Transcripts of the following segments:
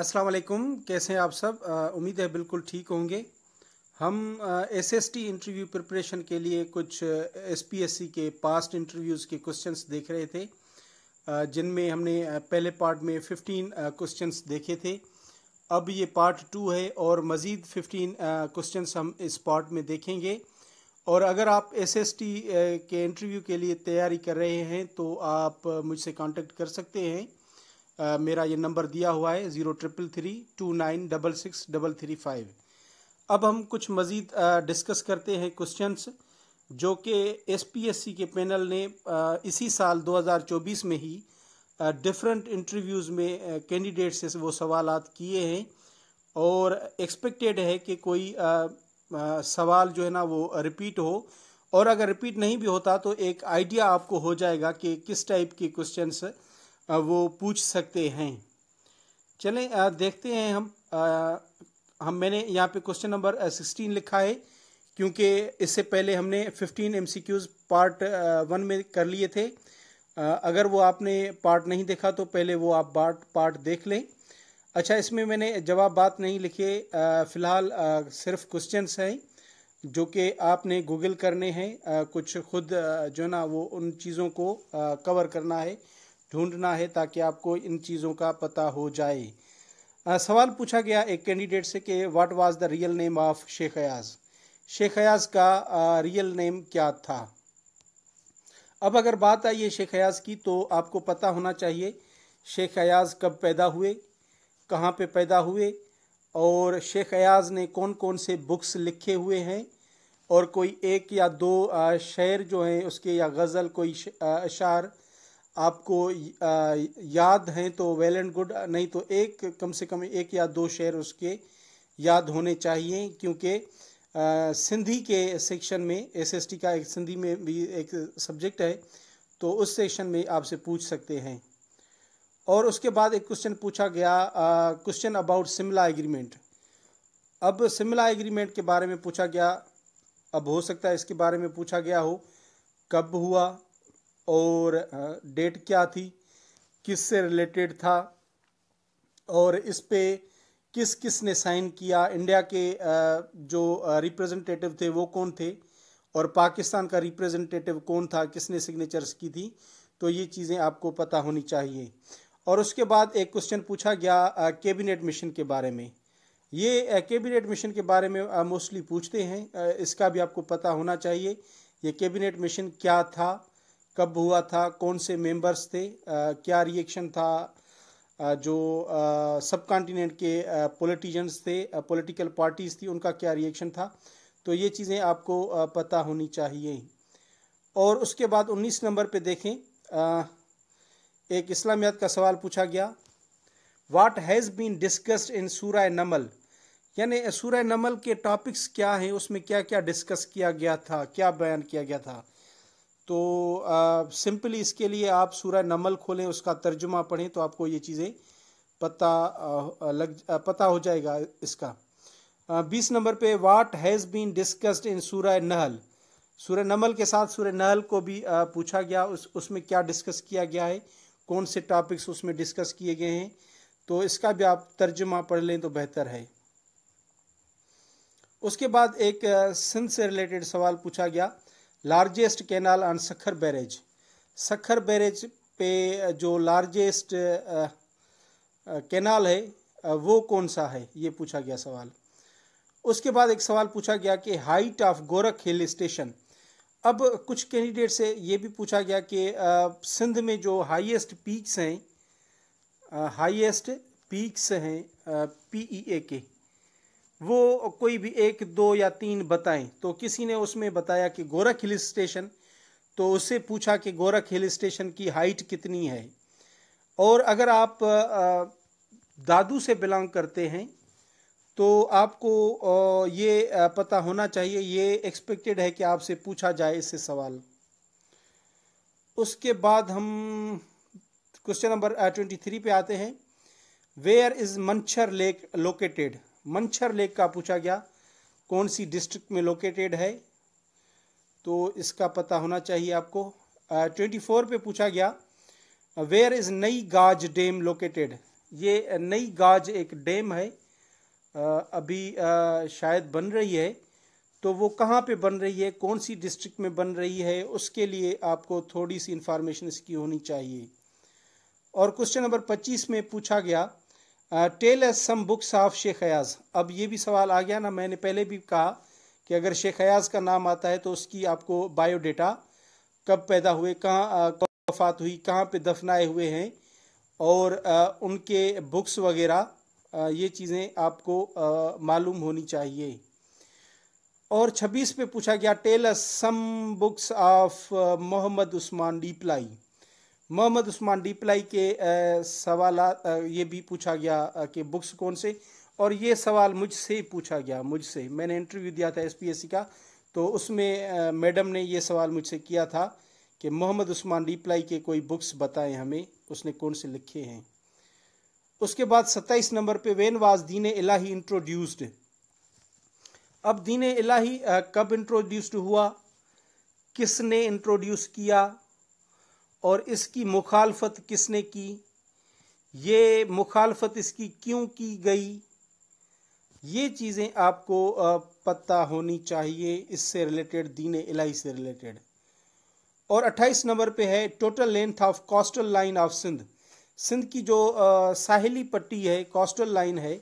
अस्सलाम वालेकुम कैसे हैं आप सब उम्मीद है बिल्कुल ठीक होंगे हम S S T interview preparation के लिए कुछ एस पी एस सी के पास्ट इंटरव्यूज़ के क्वेश्चंस देख रहे थे जिनमें हमने पहले पार्ट में 15 क्वेश्चंस देखे थे अब ये पार्ट टू है और मज़ीद 15 क्वेश्चंस हम इस पार्ट में देखेंगे और अगर आप एस एस टी के इंटरव्यू के लिए तैयारी कर रहे हैं तो आप मुझसे कांटेक्ट कर सकते हैं मेरा ये नंबर दिया हुआ है zero triple three two nine double six double three five अब हम कुछ मज़ीद डिस्कस करते हैं क्वेश्चंस जो कि एसपीएससी के पैनल ने इसी साल 2024 में ही डिफरेंट इंटरव्यूज़ में कैंडिडेट से वो सवाल किए हैं और एक्सपेक्टेड है कि कोई सवाल जो है ना वो रिपीट हो और अगर रिपीट नहीं भी होता तो एक आइडिया आपको हो जाएगा कि किस टाइप के क्वेश्चंस वो पूछ सकते हैं चलें देखते हैं हम आ, हम मैंने यहाँ पे क्वेश्चन नंबर सिक्सटीन लिखा है क्योंकि इससे पहले हमने फिफ्टीन एम पार्ट वन में कर लिए थे अगर वो आपने पार्ट नहीं देखा तो पहले वो आप पार्ट पार्ट देख लें अच्छा इसमें मैंने जवाब बात नहीं लिखे फ़िलहाल सिर्फ क्वेश्चंस हैं जो कि आपने गूगल करने हैं कुछ खुद जो ना वो उन चीज़ों को कवर करना है ढूंढना है ताकि आपको इन चीज़ों का पता हो जाए आ, सवाल पूछा गया एक कैंडिडेट से कि what was the real name of Sheikh Ayaz Sheikh Ayaz का आ, रियल नेम क्या था अब अगर बात आई है शेख अयाज की तो आपको पता होना चाहिए शेख अयाज कब पैदा हुए कहाँ पे पैदा हुए और शेख अयाज ने कौन कौन से बुक्स लिखे हुए हैं और कोई एक या दो शेर जो हैं उसके या गज़ल कोई अशार आपको याद हैं तो वेल एंड गुड नहीं तो एक कम से कम एक या दो शेर उसके याद होने चाहिए क्योंकि सिंधी के सेक्शन में एसएसटी का एक सिंधी में भी एक सब्जेक्ट है तो उस सेक्शन में आपसे पूछ सकते हैं और उसके बाद एक क्वेश्चन पूछा गया क्वेश्चन अबाउट शिमला एग्रीमेंट अब शिमला एग्रीमेंट के बारे में पूछा गया अब हो सकता है इसके बारे में पूछा गया हो कब हुआ और डेट क्या थी किस से रिलेटेड था और इस पर किस किस ने साइन किया इंडिया के जो रिप्रेजेंटेटिव थे वो कौन थे और पाकिस्तान का रिप्रेजेंटेटिव कौन था किसने सिग्नेचर्स की थी तो ये चीज़ें आपको पता होनी चाहिए और उसके बाद एक क्वेश्चन पूछा गया कैबिनेट मिशन के बारे में ये कैबिनेट मिशन के बारे में मोस्टली पूछते हैं इसका भी आपको पता होना चाहिए ये कैबिनेट मिशन क्या था कब हुआ था कौन से मेंबर्स थे क्या रिएक्शन था जो सब कॉन्टिनेंट के पॉलिटिजन्स थे पॉलिटिकल पार्टीज थी उनका क्या रिएक्शन था तो ये चीज़ें आपको पता होनी चाहिए और उसके बाद 19 नंबर पे देखें एक इस्लामियात का सवाल पूछा गया what has been discussed in Surah Naml यानी सूरह नमल के टॉपिक्स क्या हैं उसमें क्या क्या डिस्कस किया गया था क्या बयान किया गया था तो सिंपली इसके लिए आप सूर्य नमल खोलें उसका तर्जुमा पढ़ें तो आपको ये चीज़ें पता आ, लग आ, पता हो जाएगा इसका बीस नंबर पे what has been discussed in Surah Nahl Surah Naml के साथ सूर्य नहल को भी आ, पूछा गया उस उसमें क्या डिस्कस किया गया है कौन से टॉपिक्स उसमें डिस्कस किए गए हैं तो इसका भी आप तर्जुमा पढ़ लें तो बेहतर है उसके बाद एक सिंध से रिलेटेड सवाल पूछा गया largest canal on Sukkur barrage Sukkur barrage पे जो लार्जेस्ट कैनाल है वो कौन सा है ये पूछा गया सवाल उसके बाद एक सवाल पूछा गया कि height of Gorakh hill station अब कुछ कैंडिडेट से ये भी पूछा गया कि सिंध में जो हाईएस्ट पीक्स हैं हाईएस्ट पीक्स हैं पीईए के वो कोई भी एक दो या तीन बताएं तो किसी ने उसमें बताया कि गोरख हिल स्टेशन तो उससे पूछा कि गोरख हिल स्टेशन की हाइट कितनी है और अगर आप दादू से बिलोंग करते हैं तो आपको ये पता होना चाहिए ये एक्सपेक्टेड है कि आपसे पूछा जाए इससे सवाल उसके बाद हम क्वेश्चन नंबर ट्वेंटी थ्री पे आते हैं where is Manchar lake located Manchar lake का पूछा गया कौन सी डिस्ट्रिक्ट में लोकेटेड है तो इसका पता होना चाहिए आपको ट्वेंटी फोर पे पूछा गया वेयर इज़ नई गाज डैम लोकेटेड ये नई गाज एक डैम है अभी शायद बन रही है तो वो कहाँ पे बन रही है कौन सी डिस्ट्रिक्ट में बन रही है उसके लिए आपको थोड़ी सी इंफॉर्मेशन इसकी होनी चाहिए और क्वेश्चन नंबर पच्चीस में पूछा गया tell us some books of Sheikh Ayaz अब ये भी सवाल आ गया ना मैंने पहले भी कहा कि अगर शेख अयाज का नाम आता है तो उसकी आपको बायोडेटा कब पैदा हुए कहाँ uh, कौफात वफात हुई कहाँ पे दफनाए हुए हैं और आ, uh, उनके बुक्स वगैरह uh, ये चीज़ें आपको मालूम होनी चाहिए और 26 पे पूछा गया tell us some books of Mohammad Usman Diplai Mohammad Usman Diplai के सवाल ये भी पूछा गया कि बुक्स कौन से और ये सवाल मुझसे ही पूछा गया मुझसे मैंने इंटरव्यू दिया था एसपीएससी का तो उसमें मैडम ने ये सवाल मुझसे किया था कि मोहम्मद उस्मान डीपलाई के कोई बुक्स बताएं हमें उसने कौन से लिखे हैं उसके बाद सत्ताईस नंबर पे वेन वाज दीन इलाही इंट्रोड्यूस्ड अब दीन इलाही कब इंट्रोड्यूस्ड हुआ किसने इंट्रोड्यूस किया और इसकी मुखालफत किसने की ये मुखालफत इसकी क्यों की गई ये चीज़ें आपको पता होनी चाहिए इससे रिलेटेड दीन इलाही से रिलेटेड और 28 नंबर पे है total length of coastal line of Sindh Sindh की जो साहिली पट्टी है कोस्टल लाइन है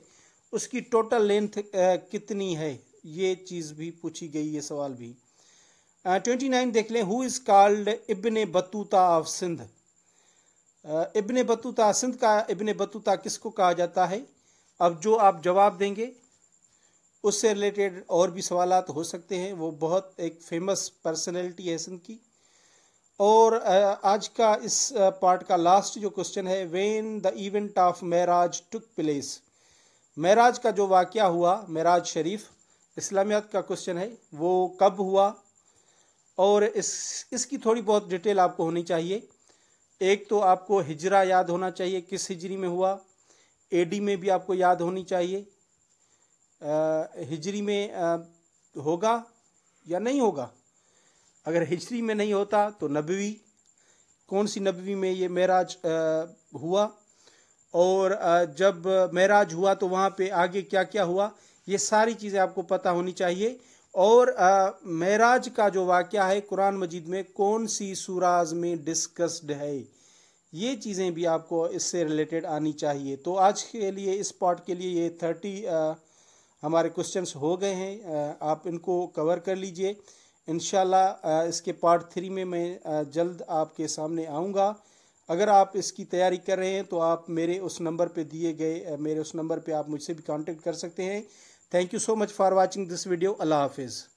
उसकी टोटल लेंथ कितनी है ये चीज़ भी पूछी गई ये सवाल भी ट्वेंटी uh, नाइन देख लें who is called Ibn Battuta of Sindh Ibn Battuta Sindh का इबन बतूता किसको कहा जाता है अब जो आप जवाब देंगे उससे रिलेटेड और भी सवाल हो सकते हैं वो बहुत एक फेमस पर्सनैलिटी है सिंध की और uh, आज का इस पार्ट uh, का लास्ट जो क्वेश्चन है when the event of Miraj took place Miraj का जो वाक़ हुआ महराज शरीफ इस्लामियात का क्वेश्चन है वो कब हुआ और इस इसकी थोड़ी बहुत डिटेल आपको होनी चाहिए एक तो आपको हिजरा याद होना चाहिए किस हिजरी में हुआ एडी में भी आपको याद होनी चाहिए आ, हिजरी में आ, होगा या नहीं होगा अगर हिजरी में नहीं होता तो नबवी कौन सी नबवी में ये महराज हुआ और आ, जब महराज हुआ तो वहाँ पे आगे क्या क्या हुआ ये सारी चीज़ें आपको पता होनी चाहिए और महराज का जो वाक्य है कुरान मजीद में कौन सी सूराज में डिस्कस्ड है ये चीज़ें भी आपको इससे रिलेटेड आनी चाहिए तो आज के लिए इस पार्ट के लिए ये थर्टी हमारे क्वेश्चंस हो गए हैं आप इनको कवर कर लीजिए इन इसके पार्ट थ्री में मैं जल्द आपके सामने आऊँगा अगर आप इसकी तैयारी कर रहे हैं तो आप मेरे उस नंबर पे दिए गए मेरे उस नंबर पे आप मुझसे भी कांटेक्ट कर सकते हैं Thank you so much for watching this video. Allah Hafiz.